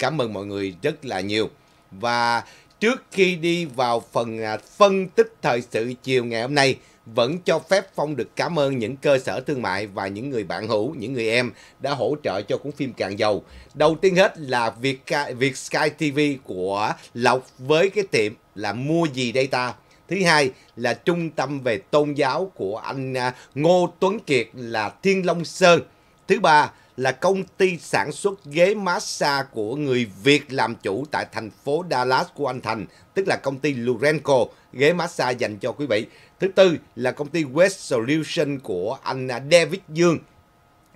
cảm ơn mọi người rất là nhiều. Và trước khi đi vào phần à, phân tích thời sự chiều ngày hôm nay, vẫn cho phép Phong được cảm ơn những cơ sở thương mại và những người bạn hữu, những người em đã hỗ trợ cho cuốn phim Càng Giàu. Đầu tiên hết là việc việc Sky TV của Lộc với cái tiệm là mua gì đây ta? Thứ hai là trung tâm về tôn giáo của anh à, Ngô Tuấn Kiệt là Thiên Long Sơn. Thứ ba là công ty sản xuất ghế massage của người Việt làm chủ tại thành phố Dallas của anh Thành, tức là công ty Lurenco, ghế massage dành cho quý vị. Thứ tư là công ty West Solution của anh David Dương.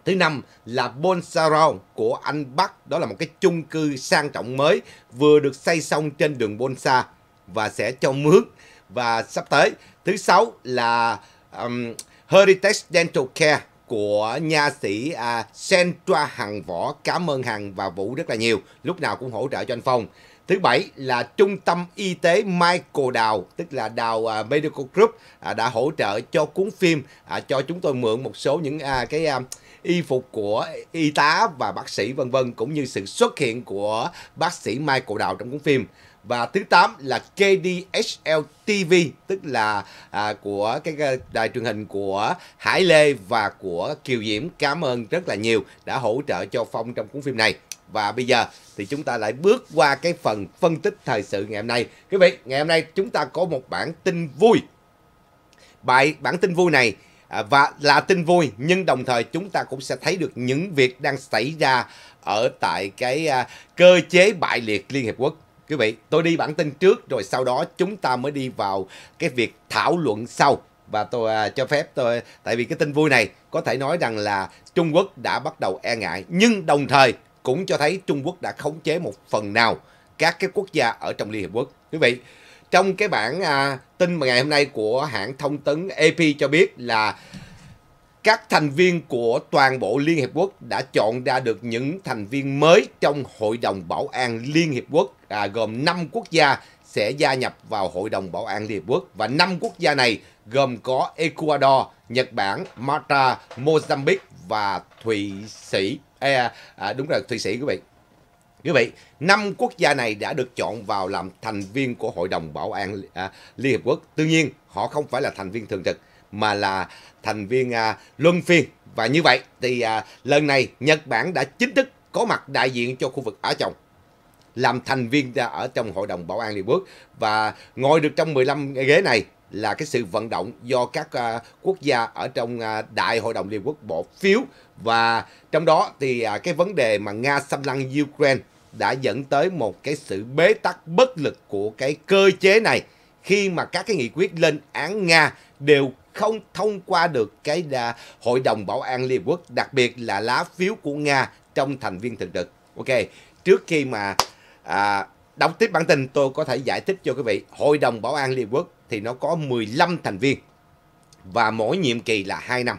Thứ năm là Bonsaro của anh Bắc, đó là một cái chung cư sang trọng mới vừa được xây xong trên đường Bonsa và sẽ cho mướn và sắp tới. Thứ sáu là um, Heritage Dental Care của nha sĩ à, Sentra Hằng Võ. Cảm ơn Hằng và Vũ rất là nhiều, lúc nào cũng hỗ trợ cho anh Phong. Thứ bảy là Trung tâm Y tế Michael Đào, tức là Đào à, Medical Group à, đã hỗ trợ cho cuốn phim, à, cho chúng tôi mượn một số những à, cái... À, y phục của y tá và bác sĩ vân vân cũng như sự xuất hiện của bác sĩ Michael Đào trong cuốn phim và thứ 8 là KDHL TV tức là à, của cái đài truyền hình của Hải Lê và của Kiều Diễm cảm ơn rất là nhiều đã hỗ trợ cho Phong trong cuốn phim này và bây giờ thì chúng ta lại bước qua cái phần phân tích thời sự ngày hôm nay quý vị ngày hôm nay chúng ta có một bản tin vui bài bản tin vui này à, và là tin vui nhưng đồng thời chúng ta cũng sẽ thấy được những việc đang xảy ra ở tại cái à, cơ chế bại liệt Liên Hiệp Quốc Quý vị, tôi đi bản tin trước rồi sau đó chúng ta mới đi vào cái việc thảo luận sau và tôi à, cho phép tôi tại vì cái tin vui này có thể nói rằng là Trung Quốc đã bắt đầu e ngại nhưng đồng thời cũng cho thấy Trung Quốc đã khống chế một phần nào các cái quốc gia ở trong Liên Hiệp Quốc. Quý vị, trong cái bản à, tin mà ngày hôm nay của hãng thông tấn AP cho biết là các thành viên của toàn bộ Liên Hiệp Quốc đã chọn ra được những thành viên mới trong Hội đồng Bảo an Liên Hiệp Quốc à, gồm 5 quốc gia sẽ gia nhập vào Hội đồng Bảo an Liên Hợp Quốc và 5 quốc gia này gồm có Ecuador, Nhật Bản, Malta, Mozambique và Thụy Sĩ. À, à, đúng rồi, Thụy Sĩ quý vị. Quý vị, năm quốc gia này đã được chọn vào làm thành viên của Hội đồng Bảo an à, Liên Hợp Quốc. Tuy nhiên, họ không phải là thành viên thường trực mà là thành viên à, luân phiên. Và như vậy thì à, lần này Nhật Bản đã chính thức có mặt đại diện cho khu vực Á Châu làm thành viên ở trong Hội đồng Bảo an Liên Quốc và ngồi được trong 15 ghế này là cái sự vận động do các uh, quốc gia ở trong uh, Đại hội đồng Liên Quốc bỏ phiếu và trong đó thì uh, cái vấn đề mà Nga xâm lăng Ukraine đã dẫn tới một cái sự bế tắc bất lực của cái cơ chế này khi mà các cái nghị quyết lên án Nga đều không thông qua được cái uh, Hội đồng Bảo an Liên Quốc, đặc biệt là lá phiếu của Nga trong thành viên thực trực. Ok, trước khi mà À, đọc tiếp bản tin tôi có thể giải thích cho quý vị. Hội đồng Bảo an Liên Quốc thì nó có 15 thành viên và mỗi nhiệm kỳ là 2 năm.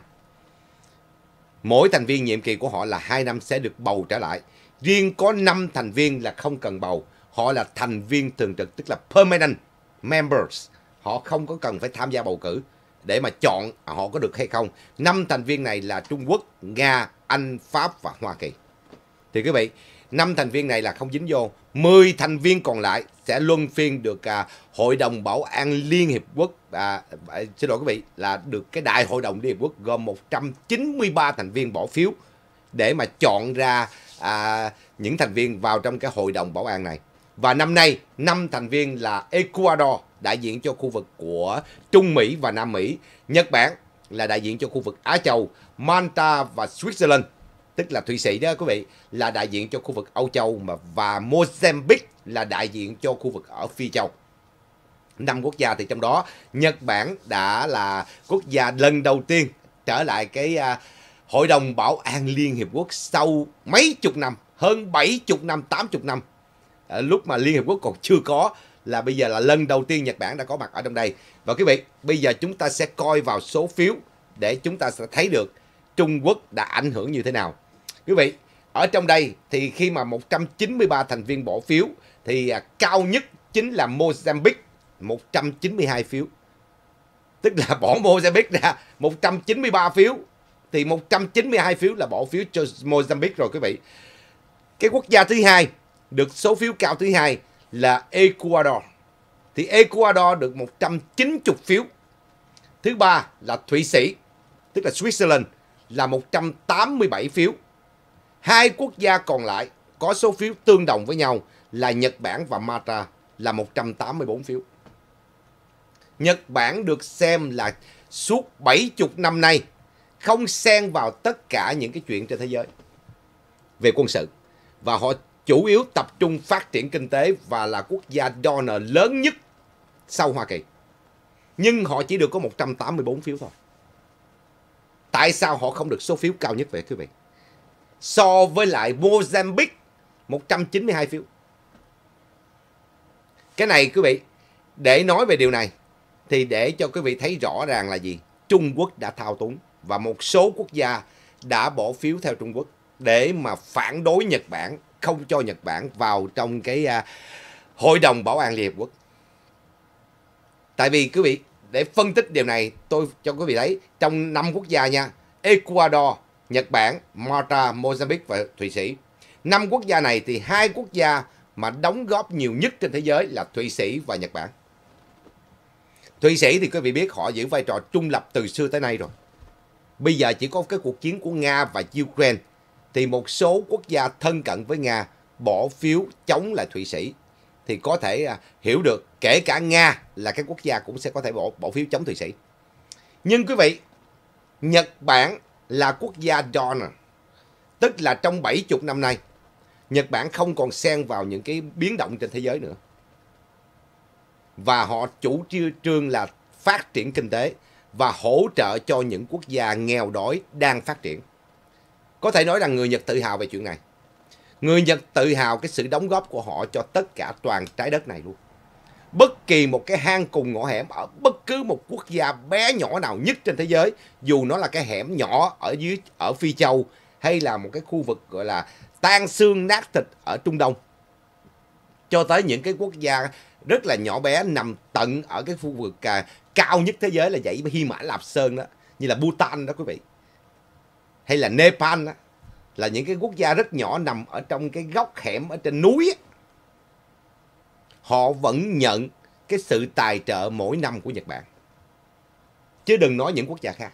Mỗi thành viên nhiệm kỳ của họ là 2 năm sẽ được bầu trở lại. Riêng có 5 thành viên là không cần bầu. Họ là thành viên thường trực tức là permanent members. Họ không có cần phải tham gia bầu cử để mà chọn họ có được hay không. năm thành viên này là Trung Quốc, Nga, Anh, Pháp và Hoa Kỳ. Thì quý vị, 5 thành viên này là không dính vô, 10 thành viên còn lại sẽ luân phiên được à, Hội đồng Bảo an Liên Hiệp Quốc, à, à xin lỗi quý vị, là được cái Đại Hội đồng Liên Hiệp Quốc gồm 193 thành viên bỏ phiếu để mà chọn ra à, những thành viên vào trong cái Hội đồng Bảo an này. Và năm nay, năm thành viên là Ecuador, đại diện cho khu vực của Trung Mỹ và Nam Mỹ, Nhật Bản là đại diện cho khu vực Á Châu, Malta và Switzerland tức là Thụy Sĩ đó quý vị là đại diện cho khu vực Âu Châu mà và Mozambique là đại diện cho khu vực ở Phi Châu năm quốc gia thì trong đó Nhật Bản đã là quốc gia lần đầu tiên trở lại cái uh, Hội đồng Bảo an Liên Hiệp Quốc sau mấy chục năm, hơn 70 năm, 80 năm. À, lúc mà Liên Hiệp Quốc còn chưa có là bây giờ là lần đầu tiên Nhật Bản đã có mặt ở trong đây. Và quý vị, bây giờ chúng ta sẽ coi vào số phiếu để chúng ta sẽ thấy được Trung Quốc đã ảnh hưởng như thế nào Quý vị, ở trong đây thì khi mà 193 thành viên bỏ phiếu thì à, cao nhất chính là Mozambique 192 phiếu. Tức là bỏ Mozambique ra 193 phiếu thì 192 phiếu là bỏ phiếu cho Mozambique rồi quý vị. Cái quốc gia thứ hai được số phiếu cao thứ hai là Ecuador. Thì Ecuador được 190 phiếu. Thứ ba là Thụy Sĩ, tức là Switzerland là 187 phiếu. Hai quốc gia còn lại có số phiếu tương đồng với nhau là Nhật Bản và Malta là 184 phiếu. Nhật Bản được xem là suốt 70 năm nay không xen vào tất cả những cái chuyện trên thế giới về quân sự và họ chủ yếu tập trung phát triển kinh tế và là quốc gia donor lớn nhất sau Hoa Kỳ. Nhưng họ chỉ được có 184 phiếu thôi. Tại sao họ không được số phiếu cao nhất vậy quý vị? so với lại Mozambique 192 phiếu. Cái này quý vị, để nói về điều này thì để cho quý vị thấy rõ ràng là gì? Trung Quốc đã thao túng và một số quốc gia đã bỏ phiếu theo Trung Quốc để mà phản đối Nhật Bản, không cho Nhật Bản vào trong cái uh, Hội đồng Bảo an Liên Hợp Quốc. Tại vì quý vị, để phân tích điều này, tôi cho quý vị thấy trong năm quốc gia nha, Ecuador, Nhật Bản, Malta, Mozambique và Thụy Sĩ. Năm quốc gia này thì hai quốc gia mà đóng góp nhiều nhất trên thế giới là Thụy Sĩ và Nhật Bản. Thụy Sĩ thì quý vị biết họ giữ vai trò trung lập từ xưa tới nay rồi. Bây giờ chỉ có cái cuộc chiến của Nga và Ukraine thì một số quốc gia thân cận với Nga bỏ phiếu chống lại Thụy Sĩ thì có thể à, hiểu được kể cả Nga là cái quốc gia cũng sẽ có thể bỏ, bỏ phiếu chống Thụy Sĩ. Nhưng quý vị, Nhật Bản, là quốc gia Donna, tức là trong 70 năm nay, Nhật Bản không còn xen vào những cái biến động trên thế giới nữa. Và họ chủ trương là phát triển kinh tế và hỗ trợ cho những quốc gia nghèo đói đang phát triển. Có thể nói rằng người Nhật tự hào về chuyện này. Người Nhật tự hào cái sự đóng góp của họ cho tất cả toàn trái đất này luôn bất kỳ một cái hang cùng ngõ hẻm ở bất cứ một quốc gia bé nhỏ nào nhất trên thế giới dù nó là cái hẻm nhỏ ở dưới ở phi châu hay là một cái khu vực gọi là tan xương nát thịt ở trung đông cho tới những cái quốc gia rất là nhỏ bé nằm tận ở cái khu vực à, cao nhất thế giới là dãy Hy Mã Lạp Sơn đó như là Bhutan đó quý vị hay là Nepal đó là những cái quốc gia rất nhỏ nằm ở trong cái góc hẻm ở trên núi ấy, họ vẫn nhận cái sự tài trợ mỗi năm của Nhật Bản. Chứ đừng nói những quốc gia khác.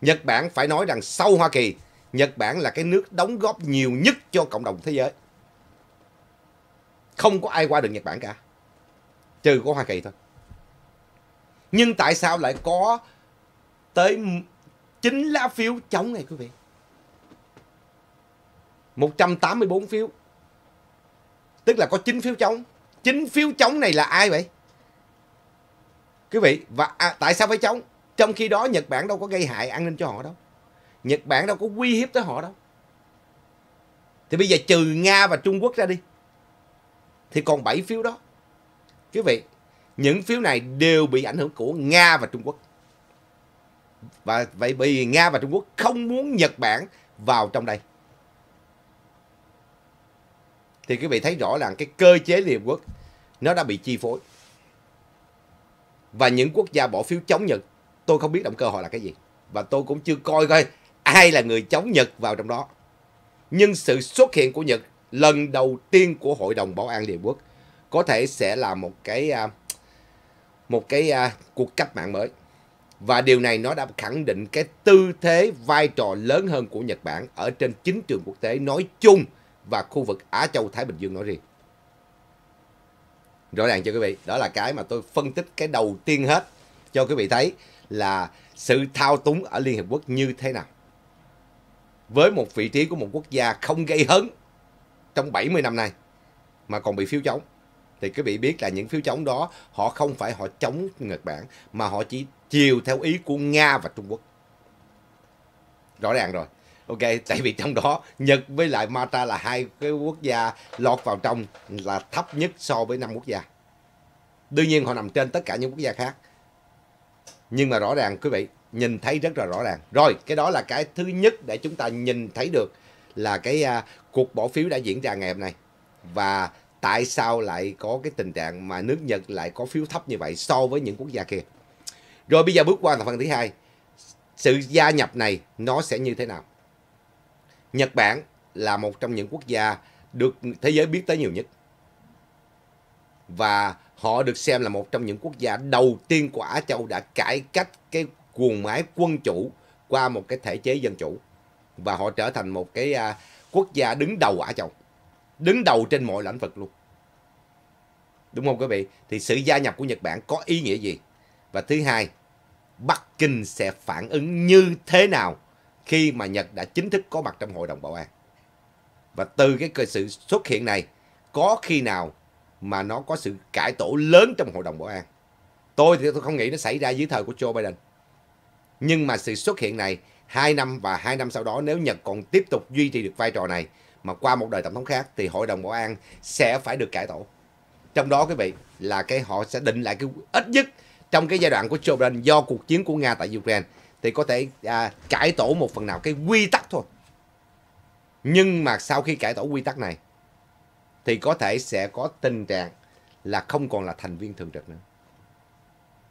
Nhật Bản phải nói rằng sau Hoa Kỳ, Nhật Bản là cái nước đóng góp nhiều nhất cho cộng đồng thế giới. Không có ai qua được Nhật Bản cả. Trừ có Hoa Kỳ thôi. Nhưng tại sao lại có tới 9 lá phiếu chống này quý vị? 184 phiếu tức là có 9 phiếu trống 9 phiếu trống này là ai vậy quý vị và à, tại sao phải trống trong khi đó Nhật Bản đâu có gây hại an ninh cho họ đâu Nhật Bản đâu có uy hiếp tới họ đâu thì bây giờ trừ Nga và Trung Quốc ra đi thì còn 7 phiếu đó quý vị những phiếu này đều bị ảnh hưởng của Nga và Trung Quốc và vậy bởi vì Nga và Trung Quốc không muốn Nhật Bản vào trong đây thì quý vị thấy rõ là cái cơ chế Liên Hợp Quốc nó đã bị chi phối. Và những quốc gia bỏ phiếu chống Nhật, tôi không biết động cơ họ là cái gì. Và tôi cũng chưa coi coi ai là người chống Nhật vào trong đó. Nhưng sự xuất hiện của Nhật lần đầu tiên của Hội đồng Bảo an Liên Hợp Quốc có thể sẽ là một cái à, một cái à, cuộc cách mạng mới. Và điều này nó đã khẳng định cái tư thế vai trò lớn hơn của Nhật Bản ở trên chính trường quốc tế nói chung và khu vực Á Châu Thái Bình Dương nói riêng. Rõ ràng cho quý vị, đó là cái mà tôi phân tích cái đầu tiên hết cho quý vị thấy là sự thao túng ở Liên Hiệp Quốc như thế nào. Với một vị trí của một quốc gia không gây hấn trong 70 năm nay mà còn bị phiếu chống thì quý vị biết là những phiếu chống đó họ không phải họ chống Nhật Bản mà họ chỉ chiều theo ý của Nga và Trung Quốc. Rõ ràng rồi ok tại vì trong đó nhật với lại malta là hai cái quốc gia lọt vào trong là thấp nhất so với năm quốc gia đương nhiên họ nằm trên tất cả những quốc gia khác nhưng mà rõ ràng quý vị nhìn thấy rất là rõ ràng rồi cái đó là cái thứ nhất để chúng ta nhìn thấy được là cái uh, cuộc bỏ phiếu đã diễn ra ngày hôm nay và tại sao lại có cái tình trạng mà nước Nhật lại có phiếu thấp như vậy so với những quốc gia kia. Rồi bây giờ bước qua là phần thứ hai. Sự gia nhập này nó sẽ như thế nào? Nhật Bản là một trong những quốc gia được thế giới biết tới nhiều nhất. Và họ được xem là một trong những quốc gia đầu tiên của Á Châu đã cải cách cái cuồng máy quân chủ qua một cái thể chế dân chủ. Và họ trở thành một cái à, quốc gia đứng đầu Á Châu. Đứng đầu trên mọi lĩnh vực luôn. Đúng không quý vị? Thì sự gia nhập của Nhật Bản có ý nghĩa gì? Và thứ hai, Bắc Kinh sẽ phản ứng như thế nào khi mà Nhật đã chính thức có mặt trong Hội đồng Bảo an. Và từ cái sự xuất hiện này, có khi nào mà nó có sự cải tổ lớn trong Hội đồng Bảo an? Tôi thì tôi không nghĩ nó xảy ra dưới thời của Joe Biden. Nhưng mà sự xuất hiện này, 2 năm và 2 năm sau đó nếu Nhật còn tiếp tục duy trì được vai trò này mà qua một đời tổng thống khác thì Hội đồng Bảo an sẽ phải được cải tổ. Trong đó quý vị là cái họ sẽ định lại cái ít nhất trong cái giai đoạn của Joe Biden do cuộc chiến của Nga tại Ukraine thì có thể à, cải tổ một phần nào cái quy tắc thôi. Nhưng mà sau khi cải tổ quy tắc này thì có thể sẽ có tình trạng là không còn là thành viên thường trực nữa.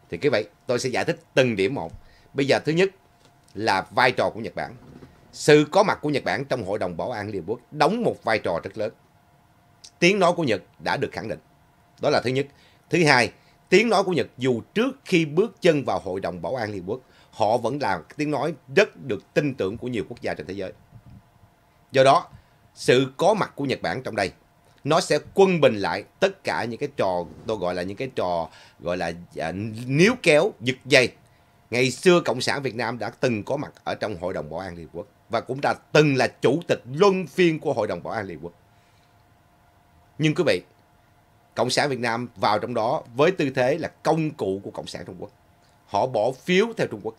Thì cái vậy tôi sẽ giải thích từng điểm một. Bây giờ thứ nhất là vai trò của Nhật Bản. Sự có mặt của Nhật Bản trong Hội đồng Bảo an Liên Hợp Quốc đóng một vai trò rất lớn. Tiếng nói của Nhật đã được khẳng định. Đó là thứ nhất. Thứ hai, tiếng nói của Nhật dù trước khi bước chân vào Hội đồng Bảo an Liên Hợp Quốc họ vẫn là tiếng nói rất được tin tưởng của nhiều quốc gia trên thế giới. Do đó, sự có mặt của Nhật Bản trong đây nó sẽ quân bình lại tất cả những cái trò tôi gọi là những cái trò gọi là à, níu kéo giật dây ngày xưa cộng sản việt nam đã từng có mặt ở trong hội đồng bảo an liên quốc và cũng đã từng là chủ tịch luân phiên của hội đồng bảo an liên quốc nhưng quý vị cộng sản việt nam vào trong đó với tư thế là công cụ của cộng sản trung quốc họ bỏ phiếu theo trung quốc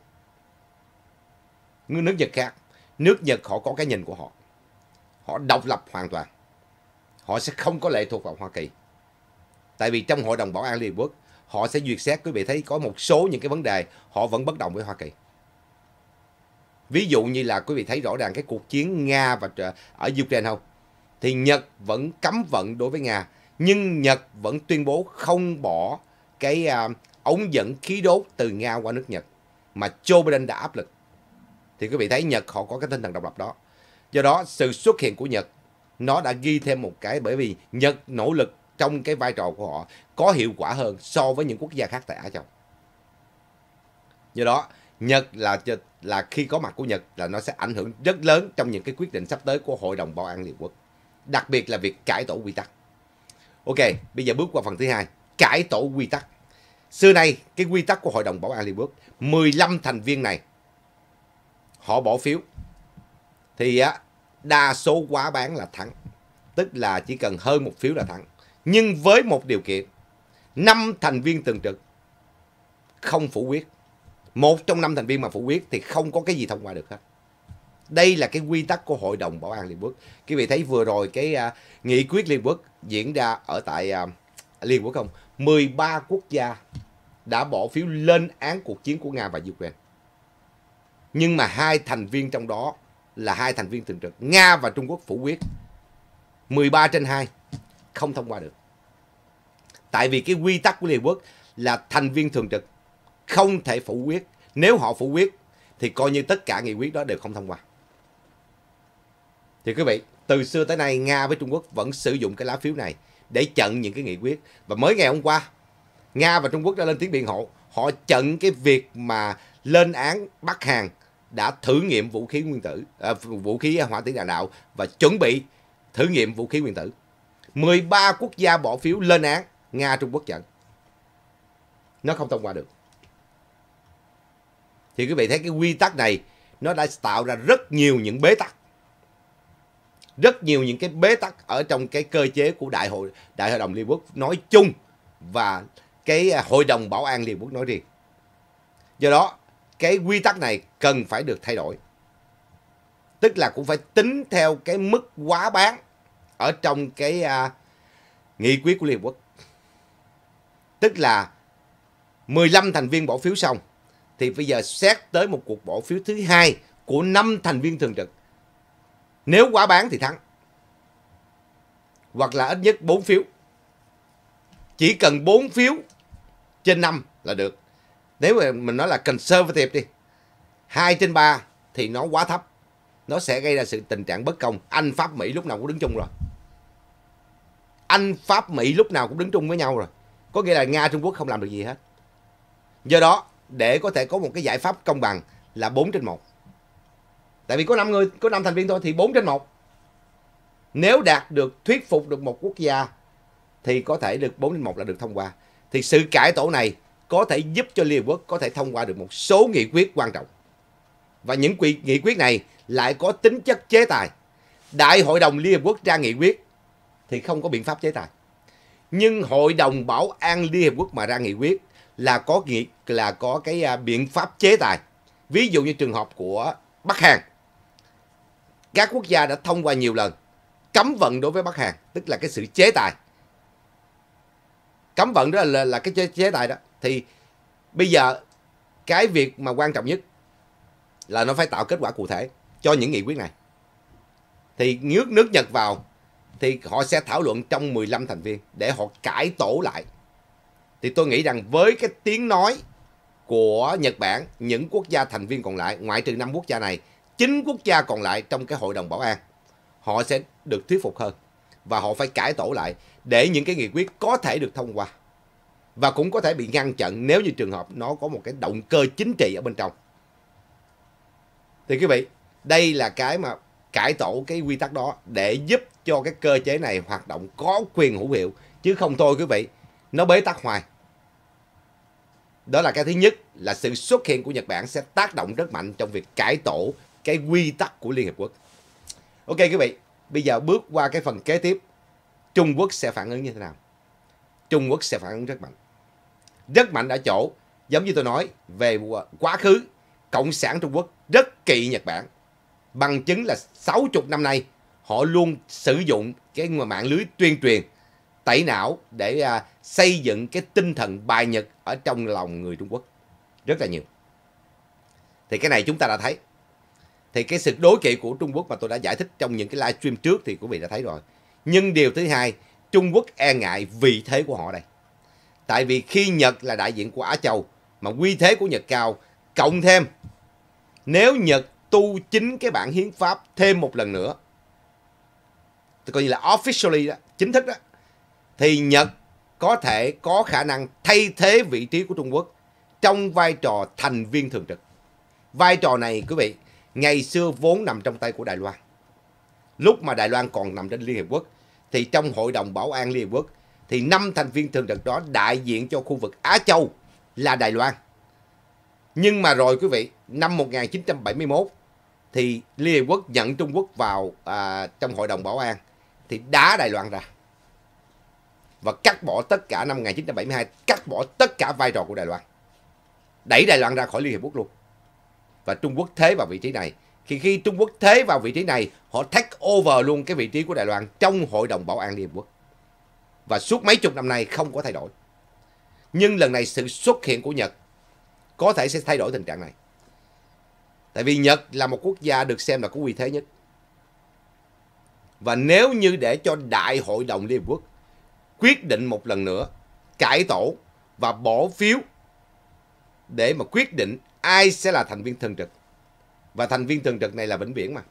nước Nhật khác. Nước Nhật họ có cái nhìn của họ. Họ độc lập hoàn toàn. Họ sẽ không có lệ thuộc vào Hoa Kỳ. Tại vì trong Hội đồng Bảo an Liên Hợp Quốc, họ sẽ duyệt xét quý vị thấy có một số những cái vấn đề họ vẫn bất đồng với Hoa Kỳ. Ví dụ như là quý vị thấy rõ ràng cái cuộc chiến Nga và ở Ukraine không? Thì Nhật vẫn cấm vận đối với Nga, nhưng Nhật vẫn tuyên bố không bỏ cái uh, ống dẫn khí đốt từ Nga qua nước Nhật mà Joe Biden đã áp lực thì quý vị thấy Nhật họ có cái tinh thần độc lập đó. Do đó sự xuất hiện của Nhật nó đã ghi thêm một cái bởi vì Nhật nỗ lực trong cái vai trò của họ có hiệu quả hơn so với những quốc gia khác tại Á Châu. Do đó Nhật là là khi có mặt của Nhật là nó sẽ ảnh hưởng rất lớn trong những cái quyết định sắp tới của Hội đồng Bảo an Liên Quốc. Đặc biệt là việc cải tổ quy tắc. Ok, bây giờ bước qua phần thứ hai, cải tổ quy tắc. Xưa nay, cái quy tắc của Hội đồng Bảo an Liên Quốc, 15 thành viên này họ bỏ phiếu thì á đa số quá bán là thắng tức là chỉ cần hơn một phiếu là thắng nhưng với một điều kiện năm thành viên thường trực không phủ quyết một trong năm thành viên mà phủ quyết thì không có cái gì thông qua được hết đây là cái quy tắc của hội đồng bảo an liên quốc quý vị thấy vừa rồi cái uh, nghị quyết liên quốc diễn ra ở tại uh, liên quốc không 13 quốc gia đã bỏ phiếu lên án cuộc chiến của nga và ukraine nhưng mà hai thành viên trong đó là hai thành viên thường trực Nga và Trung Quốc phủ quyết 13 trên 2 không thông qua được tại vì cái quy tắc của Liên Hợp Quốc là thành viên thường trực không thể phủ quyết nếu họ phủ quyết thì coi như tất cả nghị quyết đó đều không thông qua thì quý vị từ xưa tới nay Nga với Trung Quốc vẫn sử dụng cái lá phiếu này để chặn những cái nghị quyết và mới ngày hôm qua Nga và Trung Quốc đã lên tiếng biện hộ họ chặn cái việc mà lên án Bắc Hàn đã thử nghiệm vũ khí nguyên tử à, vũ khí hỏa tiễn đạn đạo và chuẩn bị thử nghiệm vũ khí nguyên tử 13 quốc gia bỏ phiếu lên án Nga Trung Quốc chặn nó không thông qua được thì quý vị thấy cái quy tắc này nó đã tạo ra rất nhiều những bế tắc rất nhiều những cái bế tắc ở trong cái cơ chế của đại hội đại hội đồng liên quốc nói chung và cái hội đồng bảo an liên quốc nói riêng do đó cái quy tắc này cần phải được thay đổi. Tức là cũng phải tính theo cái mức quá bán ở trong cái à, nghị quyết của Liên Quốc. Tức là 15 thành viên bỏ phiếu xong thì bây giờ xét tới một cuộc bỏ phiếu thứ hai của 5 thành viên thường trực. Nếu quá bán thì thắng. Hoặc là ít nhất 4 phiếu. Chỉ cần 4 phiếu trên 5 là được nếu mà mình nói là conservative đi 2 trên 3 thì nó quá thấp nó sẽ gây ra sự tình trạng bất công Anh Pháp Mỹ lúc nào cũng đứng chung rồi Anh Pháp Mỹ lúc nào cũng đứng chung với nhau rồi có nghĩa là Nga Trung Quốc không làm được gì hết do đó để có thể có một cái giải pháp công bằng là 4 trên 1 tại vì có 5 người có 5 thành viên thôi thì 4 trên 1 nếu đạt được thuyết phục được một quốc gia thì có thể được 4 trên 1 là được thông qua thì sự cải tổ này có thể giúp cho Liên Hợp Quốc có thể thông qua được một số nghị quyết quan trọng. Và những quy, nghị quyết này lại có tính chất chế tài. Đại hội đồng Liên Hợp Quốc ra nghị quyết thì không có biện pháp chế tài. Nhưng Hội đồng Bảo an Liên Hợp Quốc mà ra nghị quyết là có nghị là có cái à, biện pháp chế tài. Ví dụ như trường hợp của Bắc Hàn. Các quốc gia đã thông qua nhiều lần cấm vận đối với Bắc Hàn, tức là cái sự chế tài. Cấm vận đó là là, là cái chế, chế tài đó. Thì bây giờ cái việc mà quan trọng nhất là nó phải tạo kết quả cụ thể cho những nghị quyết này. Thì nước nước Nhật vào thì họ sẽ thảo luận trong 15 thành viên để họ cải tổ lại. Thì tôi nghĩ rằng với cái tiếng nói của Nhật Bản, những quốc gia thành viên còn lại, ngoại trừ năm quốc gia này, chín quốc gia còn lại trong cái hội đồng bảo an, họ sẽ được thuyết phục hơn và họ phải cải tổ lại để những cái nghị quyết có thể được thông qua và cũng có thể bị ngăn chặn nếu như trường hợp nó có một cái động cơ chính trị ở bên trong. Thì quý vị, đây là cái mà cải tổ cái quy tắc đó để giúp cho cái cơ chế này hoạt động có quyền hữu hiệu chứ không thôi quý vị, nó bế tắc hoài. Đó là cái thứ nhất là sự xuất hiện của Nhật Bản sẽ tác động rất mạnh trong việc cải tổ cái quy tắc của Liên Hiệp Quốc. Ok quý vị, bây giờ bước qua cái phần kế tiếp. Trung Quốc sẽ phản ứng như thế nào? Trung Quốc sẽ phản ứng rất mạnh rất mạnh ở chỗ giống như tôi nói về à, quá khứ cộng sản Trung Quốc rất kỳ Nhật Bản bằng chứng là 60 năm nay họ luôn sử dụng cái mạng lưới tuyên truyền tẩy não để à, xây dựng cái tinh thần bài Nhật ở trong lòng người Trung Quốc rất là nhiều thì cái này chúng ta đã thấy thì cái sự đối kỵ của Trung Quốc mà tôi đã giải thích trong những cái livestream trước thì quý vị đã thấy rồi nhưng điều thứ hai Trung Quốc e ngại vị thế của họ đây Tại vì khi Nhật là đại diện của Á Châu mà quy thế của Nhật cao, cộng thêm nếu Nhật tu chính cái bản hiến pháp thêm một lần nữa, coi như là officially đó, chính thức đó, thì Nhật có thể có khả năng thay thế vị trí của Trung Quốc trong vai trò thành viên thường trực. Vai trò này quý vị, ngày xưa vốn nằm trong tay của Đài Loan. Lúc mà Đài Loan còn nằm trên Liên Hiệp Quốc thì trong Hội đồng Bảo an Liên Hiệp Quốc thì năm thành viên thường trực đó đại diện cho khu vực Á Châu là Đài Loan. Nhưng mà rồi quý vị, năm 1971 thì Liên Hiệp Quốc nhận Trung Quốc vào à, trong Hội đồng Bảo an thì đá Đài Loan ra và cắt bỏ tất cả năm 1972 cắt bỏ tất cả vai trò của Đài Loan đẩy Đài Loan ra khỏi Liên Hiệp Quốc luôn và Trung Quốc thế vào vị trí này khi khi Trung Quốc thế vào vị trí này họ take over luôn cái vị trí của Đài Loan trong Hội đồng Bảo an Liên Hiệp Quốc và suốt mấy chục năm nay không có thay đổi. Nhưng lần này sự xuất hiện của Nhật có thể sẽ thay đổi tình trạng này. Tại vì Nhật là một quốc gia được xem là có uy thế nhất. Và nếu như để cho Đại hội đồng Liên Hợp Quốc quyết định một lần nữa, cải tổ và bỏ phiếu để mà quyết định ai sẽ là thành viên thường trực. Và thành viên thường trực này là vĩnh viễn mà.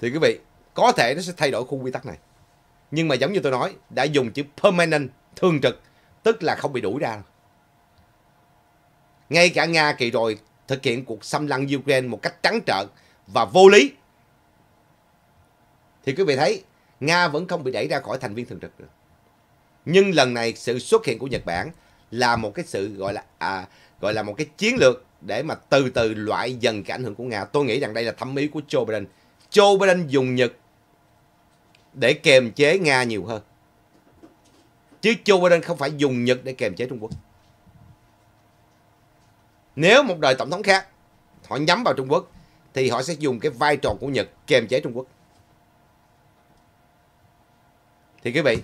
Thì quý vị, có thể nó sẽ thay đổi khung quy tắc này. Nhưng mà giống như tôi nói, đã dùng chữ permanent, thường trực, tức là không bị đuổi ra. Ngay cả Nga kỳ rồi thực hiện cuộc xâm lăng Ukraine một cách trắng trợn và vô lý. Thì quý vị thấy, Nga vẫn không bị đẩy ra khỏi thành viên thường trực được. Nhưng lần này sự xuất hiện của Nhật Bản là một cái sự gọi là à, gọi là một cái chiến lược để mà từ từ loại dần cái ảnh hưởng của Nga. Tôi nghĩ rằng đây là thẩm ý của Joe Biden. Joe Biden dùng Nhật để kềm chế Nga nhiều hơn. Chứ Joe Biden không phải dùng Nhật để kềm chế Trung Quốc. Nếu một đời tổng thống khác họ nhắm vào Trung Quốc thì họ sẽ dùng cái vai trò của Nhật kềm chế Trung Quốc. Thì quý vị,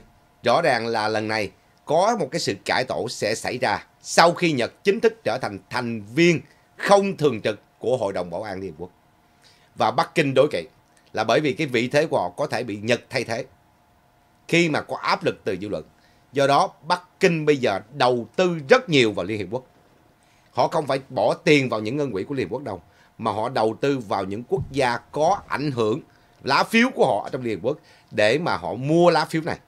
rõ ràng là lần này có một cái sự cải tổ sẽ xảy ra sau khi Nhật chính thức trở thành thành viên không thường trực của Hội đồng Bảo an Liên Hợp Quốc. Và Bắc Kinh đối kỵ là bởi vì cái vị thế của họ có thể bị Nhật thay thế khi mà có áp lực từ dư luận. Do đó Bắc Kinh bây giờ đầu tư rất nhiều vào Liên Hiệp Quốc. Họ không phải bỏ tiền vào những ngân quỹ của Liên Hiệp Quốc đâu, mà họ đầu tư vào những quốc gia có ảnh hưởng lá phiếu của họ ở trong Liên Hiệp Quốc để mà họ mua lá phiếu này.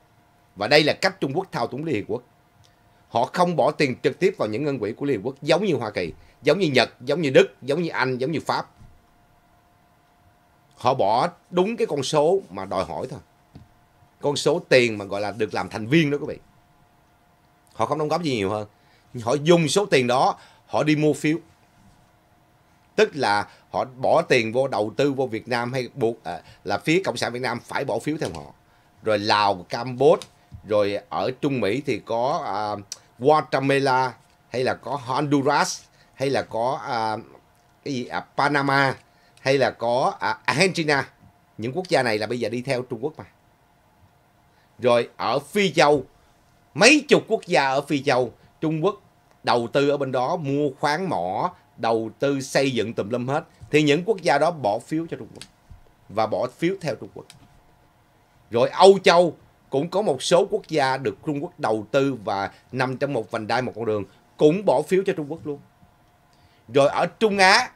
Và đây là cách Trung Quốc thao túng Liên Hiệp Quốc. Họ không bỏ tiền trực tiếp vào những ngân quỹ của Liên Hiệp Quốc giống như Hoa Kỳ, giống như Nhật, giống như Đức, giống như Anh, giống như Pháp Họ bỏ đúng cái con số mà đòi hỏi thôi. Con số tiền mà gọi là được làm thành viên đó quý vị. Họ không đóng góp gì nhiều hơn. Họ dùng số tiền đó, họ đi mua phiếu. Tức là họ bỏ tiền vô đầu tư vô Việt Nam hay buộc à, là phía Cộng sản Việt Nam phải bỏ phiếu theo họ. Rồi Lào, Campuchia, rồi ở Trung Mỹ thì có à, Guatemala hay là có Honduras hay là có à, cái gì à, Panama hay là có à, Argentina những quốc gia này là bây giờ đi theo Trung Quốc mà rồi ở Phi Châu mấy chục quốc gia ở Phi Châu Trung Quốc đầu tư ở bên đó mua khoáng mỏ đầu tư xây dựng tùm lum hết thì những quốc gia đó bỏ phiếu cho Trung Quốc và bỏ phiếu theo Trung Quốc rồi Âu Châu cũng có một số quốc gia được Trung Quốc đầu tư và nằm trong một vành đai một con đường cũng bỏ phiếu cho Trung Quốc luôn rồi ở Trung Á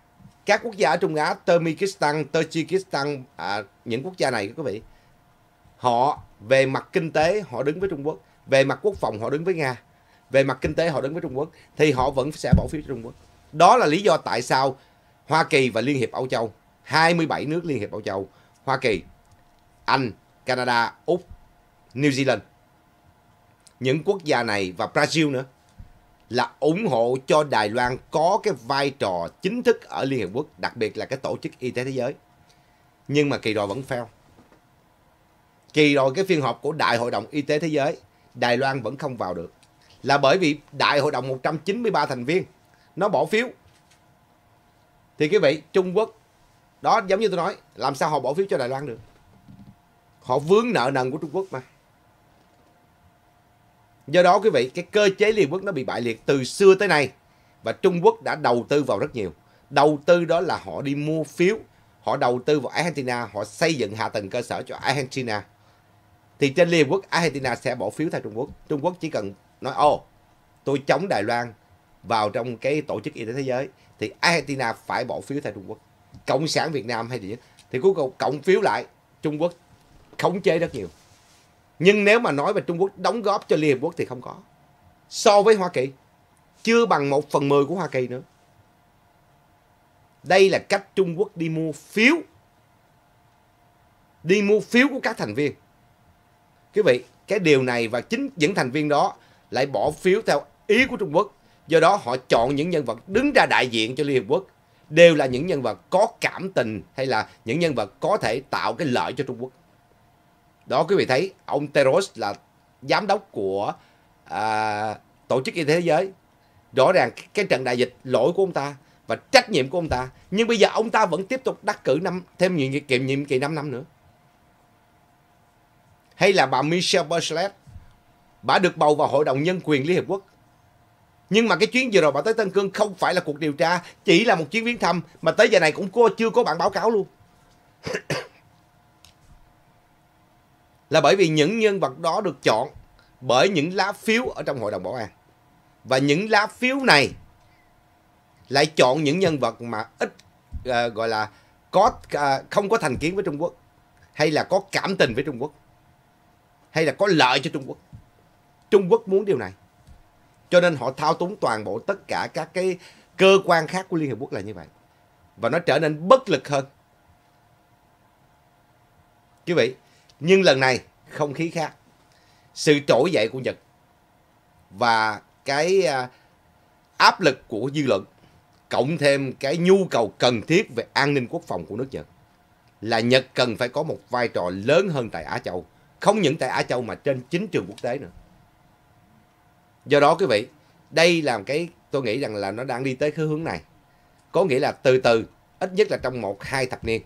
các quốc gia ở Trung Á, Tajikistan, Tajikistan, à, những quốc gia này các quý vị, họ về mặt kinh tế họ đứng với Trung Quốc, về mặt quốc phòng họ đứng với Nga, về mặt kinh tế họ đứng với Trung Quốc, thì họ vẫn sẽ bỏ phiếu cho Trung Quốc. Đó là lý do tại sao Hoa Kỳ và Liên hiệp Âu Châu, 27 nước Liên hiệp Âu Châu, Hoa Kỳ, Anh, Canada, Úc, New Zealand, những quốc gia này và Brazil nữa là ủng hộ cho Đài Loan có cái vai trò chính thức ở Liên Hiệp Quốc, đặc biệt là cái tổ chức y tế thế giới. Nhưng mà kỳ rồi vẫn fail. Kỳ rồi cái phiên họp của Đại hội đồng y tế thế giới, Đài Loan vẫn không vào được. Là bởi vì Đại hội đồng 193 thành viên, nó bỏ phiếu. Thì quý vị, Trung Quốc, đó giống như tôi nói, làm sao họ bỏ phiếu cho Đài Loan được? Họ vướng nợ nần của Trung Quốc mà. Do đó quý vị, cái cơ chế Liên Quốc nó bị bại liệt từ xưa tới nay. Và Trung Quốc đã đầu tư vào rất nhiều. Đầu tư đó là họ đi mua phiếu, họ đầu tư vào Argentina, họ xây dựng hạ tầng cơ sở cho Argentina. Thì trên Liên Quốc, Argentina sẽ bỏ phiếu theo Trung Quốc. Trung Quốc chỉ cần nói, ô, tôi chống Đài Loan vào trong cái tổ chức y tế thế giới, thì Argentina phải bỏ phiếu theo Trung Quốc. Cộng sản Việt Nam hay gì đó. Thì cuối cùng cộng phiếu lại, Trung Quốc khống chế rất nhiều. Nhưng nếu mà nói về Trung Quốc đóng góp cho Liên Hợp Quốc thì không có. So với Hoa Kỳ, chưa bằng một phần mười của Hoa Kỳ nữa. Đây là cách Trung Quốc đi mua phiếu. Đi mua phiếu của các thành viên. Quý vị, cái điều này và chính những thành viên đó lại bỏ phiếu theo ý của Trung Quốc. Do đó họ chọn những nhân vật đứng ra đại diện cho Liên Hợp Quốc đều là những nhân vật có cảm tình hay là những nhân vật có thể tạo cái lợi cho Trung Quốc đó quý vị thấy ông Teros là giám đốc của à, tổ chức y tế thế giới rõ ràng cái trận đại dịch lỗi của ông ta và trách nhiệm của ông ta nhưng bây giờ ông ta vẫn tiếp tục đắc cử năm thêm nhiệm kỳ nhiệm kỳ 5 năm nữa hay là bà Michelle Bachelet bà được bầu vào hội đồng nhân quyền Liên hiệp quốc nhưng mà cái chuyến vừa rồi bà tới Tân Cương không phải là cuộc điều tra chỉ là một chuyến viếng thăm mà tới giờ này cũng chưa có bản báo cáo luôn là bởi vì những nhân vật đó được chọn bởi những lá phiếu ở trong hội đồng bảo an. Và những lá phiếu này lại chọn những nhân vật mà ít à, gọi là có à, không có thành kiến với Trung Quốc hay là có cảm tình với Trung Quốc hay là có lợi cho Trung Quốc. Trung Quốc muốn điều này. Cho nên họ thao túng toàn bộ tất cả các cái cơ quan khác của Liên Hiệp Quốc là như vậy. Và nó trở nên bất lực hơn. Quý vị, nhưng lần này không khí khác. Sự trỗi dậy của Nhật và cái à, áp lực của dư luận cộng thêm cái nhu cầu cần thiết về an ninh quốc phòng của nước Nhật là Nhật cần phải có một vai trò lớn hơn tại Á Châu. Không những tại Á Châu mà trên chính trường quốc tế nữa. Do đó quý vị, đây là cái tôi nghĩ rằng là nó đang đi tới cái hướng này. Có nghĩa là từ từ, ít nhất là trong một hai thập niên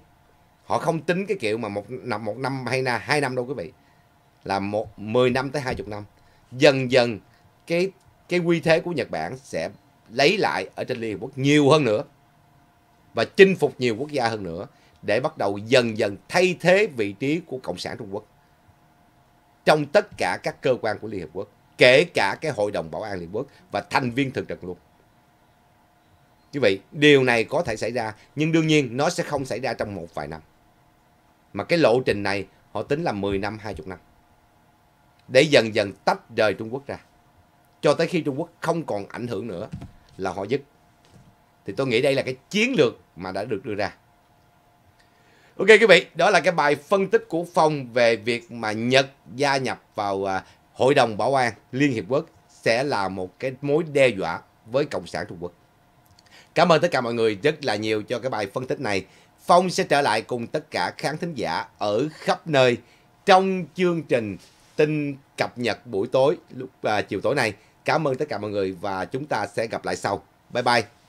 họ không tính cái kiểu mà một năm một năm hay là hai năm đâu quý vị là một mười năm tới hai chục năm dần dần cái cái quy thế của Nhật Bản sẽ lấy lại ở trên Liên Hợp Quốc nhiều hơn nữa và chinh phục nhiều quốc gia hơn nữa để bắt đầu dần dần thay thế vị trí của Cộng sản Trung Quốc trong tất cả các cơ quan của Liên Hợp Quốc, kể cả cái Hội đồng Bảo an Liên Hợp Quốc và thành viên thường trực luôn. Quý vị, điều này có thể xảy ra, nhưng đương nhiên nó sẽ không xảy ra trong một vài năm. Mà cái lộ trình này họ tính là 10 năm, 20 năm. Để dần dần tách rời Trung Quốc ra. Cho tới khi Trung Quốc không còn ảnh hưởng nữa là họ dứt. Thì tôi nghĩ đây là cái chiến lược mà đã được đưa ra. Ok quý vị, đó là cái bài phân tích của Phong về việc mà Nhật gia nhập vào à, Hội đồng Bảo an Liên Hiệp Quốc sẽ là một cái mối đe dọa với Cộng sản Trung Quốc. Cảm ơn tất cả mọi người rất là nhiều cho cái bài phân tích này. Phong sẽ trở lại cùng tất cả khán thính giả ở khắp nơi trong chương trình tin cập nhật buổi tối lúc à, chiều tối nay. Cảm ơn tất cả mọi người và chúng ta sẽ gặp lại sau. Bye bye.